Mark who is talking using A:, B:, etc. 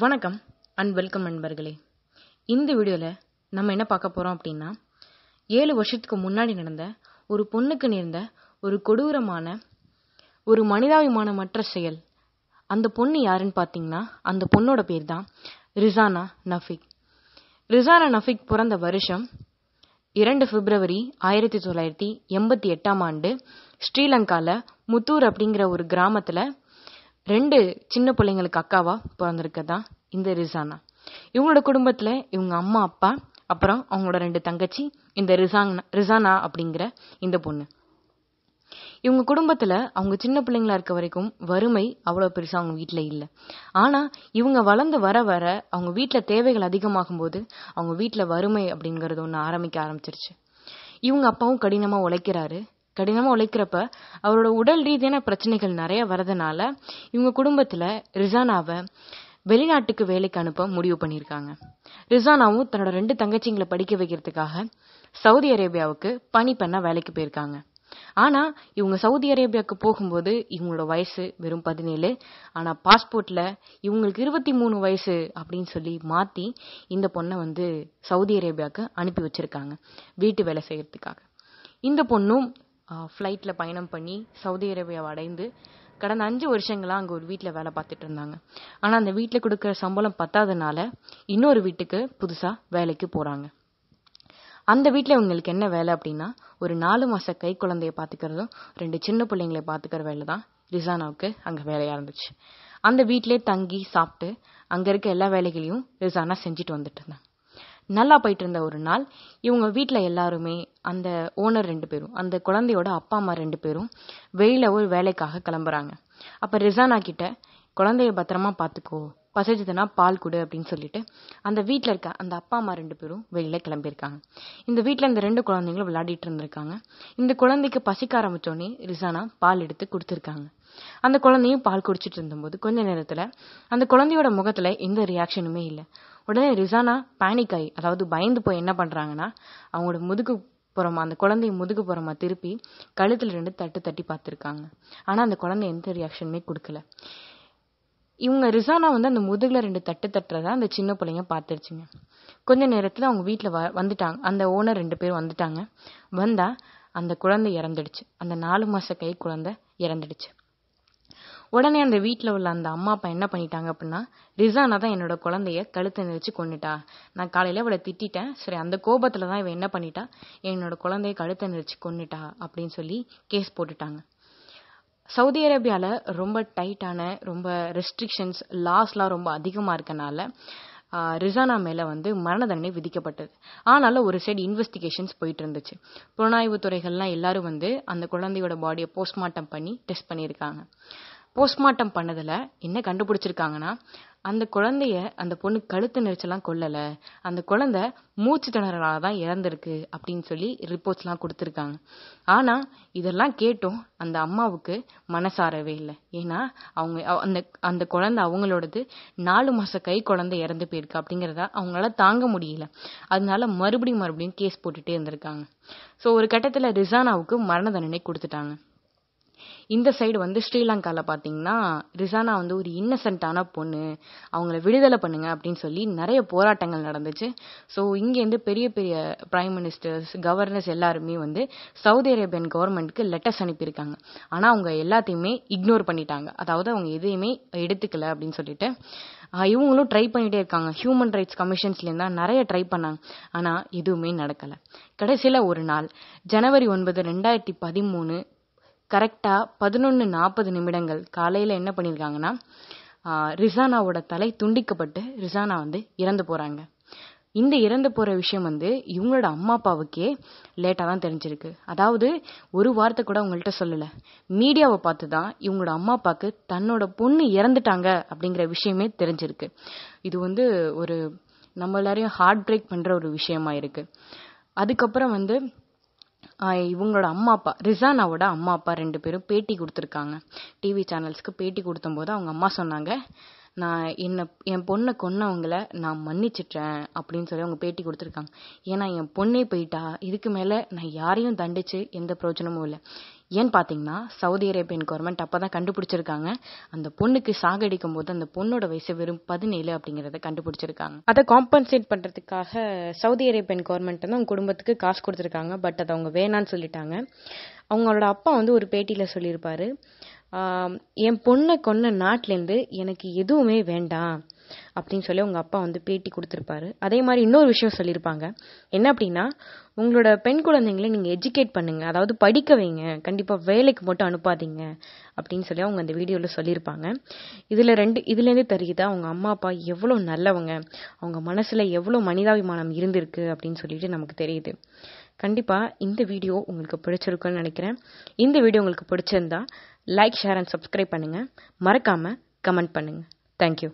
A: வணக்கம் and welcome நண்பர்களே இந்த வீடியோவில் நம்ம என்ன பார்க்க போகிறோம் அப்படின்னா ஏழு வருஷத்துக்கு முன்னாடி நடந்த ஒரு பொண்ணுக்கு நேர்ந்த ஒரு கொடூரமான ஒரு மனிதாபிமான மற்ற செயல் அந்த பொண்ணு யாருன்னு பார்த்தீங்கன்னா அந்த பொண்ணோட பேர் தான் ரிசானா நஃபிக் ரிசானா நஃபிக் பிறந்த வருஷம் இரண்டு பிப்ரவரி ஆயிரத்தி தொள்ளாயிரத்தி எண்பத்தி எட்டாம் ஆண்டு ஸ்ரீலங்காவில் முத்தூர் அப்படிங்கிற ஒரு கிராமத்தில் ரெண்டு சின்ன பிள்ளைங்களுக்கு அக்காவா பிறந்திருக்கதா இந்த ரிசானா இவங்களோட குடும்பத்துல இவங்க அம்மா அப்பா அப்புறம் அவங்களோட ரெண்டு தங்கச்சி இந்த ரிசாங்னா ரிசானா அப்படிங்கிற இந்த பொண்ணு இவங்க குடும்பத்துல அவங்க சின்ன பிள்ளைங்களா இருக்க வரைக்கும் வறுமை அவ்வளவு பெருசா அவங்க வீட்டுல இல்ல ஆனா இவங்க வளர்ந்து வர வர அவங்க வீட்டுல தேவைகள் அதிகமாகும் போது அவங்க வீட்டுல வறுமை அப்படிங்கறது ஒண்ணு ஆரம்பிக்க ஆரம்பிச்சிருச்சு இவங்க அப்பாவும் கடினமா உழைக்கிறாரு கடினமாக உழைக்கிறப்ப அவரோட உடல் ரீதியான பிரச்சனைகள் நிறைய வரதுனால இவங்க குடும்பத்தில் ரிசானாவை வெளிநாட்டுக்கு வேலைக்கு அனுப்ப முடிவு பண்ணியிருக்காங்க ரிசானாவும் தன்னோட ரெண்டு தங்கச்சிங்களை படிக்க வைக்கிறதுக்காக சவுதி அரேபியாவுக்கு பணி பண்ண வேலைக்கு போயிருக்காங்க ஆனா இவங்க சவுதி அரேபியாவுக்கு போகும்போது இவங்களோட வயசு வெறும் பதினேழு ஆனா பாஸ்போர்ட்ல இவங்களுக்கு இருபத்தி மூணு வயசு அப்படின்னு சொல்லி மாத்தி இந்த பொண்ணை வந்து சவுதி அரேபியாவுக்கு அனுப்பி வச்சிருக்காங்க வீட்டு வேலை செய்யறதுக்காக இந்த பொண்ணும் ஃப்ளைட்டில் பயணம் பண்ணி சவுதி அரேபியாவை அடைந்து கடந்த அஞ்சு வருஷங்களாக அங்கே ஒரு வீட்டில் வேலை பார்த்துட்டு இருந்தாங்க ஆனால் அந்த வீட்டில் கொடுக்குற சம்பளம் பத்தாதனால இன்னொரு வீட்டுக்கு புதுசாக வேலைக்கு போகிறாங்க அந்த வீட்டில் இவங்களுக்கு என்ன வேலை அப்படின்னா ஒரு நாலு மாத கை குழந்தைய பார்த்துக்கிறதும் ரெண்டு சின்ன பிள்ளைங்களை பார்த்துக்கிற வேலை தான் ரிசானாவுக்கு அங்கே வேலையாக இருந்துச்சு அந்த வீட்டிலே தங்கி சாப்பிட்டு அங்கே இருக்க எல்லா வேலைகளையும் ரிசானா செஞ்சுட்டு வந்துட்டு இருந்தாங்க நல்லா போயிட்டு இருந்த ஒரு நாள் இவங்க வீட்டில் எல்லாருமே அந்த ஓனர் ரெண்டு பேரும் அந்த குழந்தையோட அப்பா அம்மா ரெண்டு பேரும் வெயில ஒரு வேலைக்காக கிளம்புறாங்க அப்போ ரிசானா கிட்ட குழந்தைய பத்திரமா பார்த்துக்கோ பசிச்சதுன்னா பால் கொடு அப்படின்னு சொல்லிட்டு அந்த வீட்டில் இருக்க அந்த அப்பா அம்மா ரெண்டு பேரும் வெளியில கிளம்பியிருக்காங்க இந்த வீட்டில் இந்த ரெண்டு குழந்தைங்களும் விளையாடிட்டு இருந்திருக்காங்க இந்த குழந்தைக்கு பசிக்க ஆரம்பிச்சோடனே ரிசானா பால் எடுத்து கொடுத்துருக்காங்க அந்த குழந்தையும் பால் குடிச்சிட்டு இருந்தபோது கொஞ்ச நேரத்துல அந்த குழந்தையோட முகத்துல எந்த ரியாக்ஷனுமே இல்லை உடனே ரிசானா பேனிக் ஆகி அதாவது பயந்து போய் என்ன பண்றாங்கன்னா அவங்களோட முதுகு புறமா அந்த குழந்தைய முதுகு புறமா திருப்பி கழுத்துல ரெண்டு தட்டு தட்டி பார்த்துருக்காங்க ஆனா அந்த குழந்தை எந்த ரியாக்ஷனுமே கொடுக்கல இவங்க ரிசானா வந்து அந்த முதுகுல ரெண்டு தட்டு தட்டுறதா அந்த சின்ன பிள்ளைங்க பார்த்துருச்சுங்க கொஞ்ச நேரத்துல அவங்க வீட்டுல வ வந்துட்டாங்க அந்த ஓனர் ரெண்டு பேரும் வந்துட்டாங்க வந்தா அந்த குழந்தை இறந்துடுச்சு அந்த நாலு மாச கை குழந்தை இறந்துடுச்சு உடனே அந்த வீட்டில் உள்ள அந்த அம்மா அப்பா என்ன பண்ணிட்டாங்க அப்படின்னா ரிசானா தான் என்னோட குழந்தைய கழுத்தை நெரிச்சு கொண்டுட்டா நான் காலையில அவளை திட்டிட்டேன் சரி அந்த கோபத்துல தான் இவன் என்ன பண்ணிட்டா என்னோட குழந்தைய கழுத்தை நெரிச்சு கொண்டுட்டா அப்படின்னு சொல்லி கேஸ் போட்டுட்டாங்க சவுதி அரேபியாவில் ரொம்ப டைட்டான ரொம்ப ரெஸ்ட்ரிக்ஷன்ஸ் லாஸ்லாம் ரொம்ப அதிகமாக இருக்கனால ரிசானா மேலே வந்து மரண தண்டனை விதிக்கப்பட்டது ஆனாலும் ஒரு சைடு இன்வெஸ்டிகேஷன்ஸ் போயிட்டு இருந்துச்சு புலனாய்வு துறைகள்லாம் எல்லாரும் வந்து அந்த குழந்தையோட பாடியை போஸ்ட்மார்ட்டம் பண்ணி டெஸ்ட் பண்ணியிருக்காங்க போஸ்ட்மார்ட்டம் பண்ணதில் என்ன கண்டுபிடிச்சிருக்காங்கன்னா அந்த குழந்தைய அந்த பொண்ணு கழுத்து நெரிச்சலாம் கொல்லலை அந்த குழந்த மூச்சு திணறலாக தான் இறந்திருக்கு அப்படின்னு சொல்லி ரிப்போர்ட்ஸ்லாம் கொடுத்துருக்காங்க ஆனால் இதெல்லாம் கேட்டும் அந்த அம்மாவுக்கு மனசாரவே இல்லை ஏன்னா அவங்க அந்த அந்த குழந்த அவங்களோடது நாலு மாத கை குழந்தை இறந்து போயிருக்கு அப்படிங்கிறத அவங்களால தாங்க முடியல அதனால மறுபடியும் மறுபடியும் கேஸ் போட்டுட்டே இருந்திருக்காங்க ஸோ ஒரு கட்டத்தில் ரிசானாவுக்கு மரண தண்டனை கொடுத்துட்டாங்க இந்த சைடு வந்து ஸ்ரீலங்காவில் பார்த்தீங்கன்னா ரிசானா வந்து ஒரு இன்னசென்ட்டான பொண்ணு அவங்கள விடுதலை பண்ணுங்க அப்படின்னு சொல்லி நிறைய போராட்டங்கள் நடந்துச்சு ஸோ இங்கேருந்து பெரிய பெரிய பிரைம் மினிஸ்டர்ஸ் கவர்னர்ஸ் எல்லாருமே வந்து சவுதி அரேபியன் கவர்மெண்ட்க்கு லெட்டர்ஸ் அனுப்பியிருக்காங்க ஆனால் அவங்க எல்லாத்தையுமே இக்னோர் பண்ணிட்டாங்க அதாவது அவங்க எதையுமே எடுத்துக்கல அப்படின்னு சொல்லிட்டு இவங்களும் ட்ரை பண்ணிட்டே இருக்காங்க ஹியூமன் ரைட்ஸ் கமிஷன்ஸ்லேருந்து தான் நிறைய ட்ரை பண்ணாங்க ஆனால் எதுவுமே நடக்கலை கடைசியில் ஒரு நாள் ஜனவரி ஒன்பது ரெண்டாயிரத்தி பதிமூணு கரெக்டாக பதினொன்று நாற்பது நிமிடங்கள் காலையில் என்ன பண்ணியிருக்காங்கன்னா ரிசானாவோட தலை துண்டிக்கப்பட்டு ரிசானா வந்து இறந்து போகிறாங்க இந்த இறந்து போகிற விஷயம் வந்து இவங்களோட அம்மா அப்பாவுக்கே லேட்டாக தான் தெரிஞ்சிருக்கு அதாவது ஒரு வார்த்தை கூட அவங்கள்ட்ட சொல்லலை மீடியாவை பார்த்து தான் இவங்களோட அம்மா அப்பாவுக்கு தன்னோட பொண்ணு இறந்துட்டாங்க அப்படிங்கிற விஷயமே தெரிஞ்சிருக்கு இது வந்து ஒரு நம்ம எல்லாரையும் ஹார்ட் பிரேக் பண்ணுற ஒரு விஷயமா இருக்குது அதுக்கப்புறம் வந்து இவங்களோட அம்மா அப்பா ரிசானாவோட அம்மா அப்பா ரெண்டு பேரும் பேட்டி கொடுத்துருக்காங்க டிவி சேனல்ஸ்க்கு பேட்டி கொடுத்தம்போது அவங்க அம்மா சொன்னாங்க நான் என்னை என் பொண்ணை கொன்னவங்கள நான் மன்னிச்சிட்டேன் அப்படின்னு சொல்லி அவங்க பேட்டி கொடுத்துருக்காங்க ஏன்னா என் பொண்ணே போயிட்டா இதுக்கு மேலே நான் யாரையும் தண்டிச்சு எந்த பிரயோஜனமும் இல்லை ஏன்னு பார்த்தீங்கன்னா சவுதி அரேபியன் கவர்மெண்ட் அப்போ தான் கண்டுபிடிச்சிருக்காங்க அந்த பொண்ணுக்கு சாகடிக்கும் போது அந்த பொண்ணோட வயசு வெறும் பதினேழு அப்படிங்கிறத கண்டுபிடிச்சிருக்காங்க அதை காம்பன்சேட் பண்ணுறதுக்காக சவுதி அரேபியன் கவர்மெண்ட் வந்து அவங்க குடும்பத்துக்கு காசு கொடுத்துருக்காங்க பட் அதை அவங்க வேணான்னு சொல்லிட்டாங்க அவங்களோட அப்பா வந்து ஒரு பேட்டியில் சொல்லியிருப்பாரு என் பொண்ணை கொன்ன நாட்டிலேருந்து எனக்கு எதுவுமே வேண்டாம் அப்படின்னு சொல்லி உங்கள் அப்பா வந்து பேட்டி கொடுத்துருப்பாரு அதே மாதிரி இன்னொரு விஷயம் சொல்லியிருப்பாங்க என்ன அப்படின்னா உங்களோட பெண் குழந்தைங்களை நீங்கள் எஜுகேட் பண்ணுங்கள் அதாவது படிக்க வைங்க கண்டிப்பாக வேலைக்கு மட்டும் அனுப்பாதீங்க அப்படின்னு சொல்லி அவங்க அந்த வீடியோவில் சொல்லியிருப்பாங்க இதில் ரெண்டு இதுலேருந்து தெரியுதா அவங்க அம்மா அப்பா எவ்வளோ நல்லவங்க அவங்க மனசில் எவ்வளோ மனிதாபிமானம் இருந்திருக்கு அப்படின்னு சொல்லிட்டு நமக்கு தெரியுது கண்டிப்பாக இந்த வீடியோ உங்களுக்கு பிடிச்சிருக்குன்னு நினைக்கிறேன் இந்த வீடியோ உங்களுக்கு பிடிச்சிருந்தா லைக் ஷேர் அண்ட் சப்ஸ்கிரைப் பண்ணுங்கள் மறக்காமல் கமெண்ட் பண்ணுங்கள் தேங்க்யூ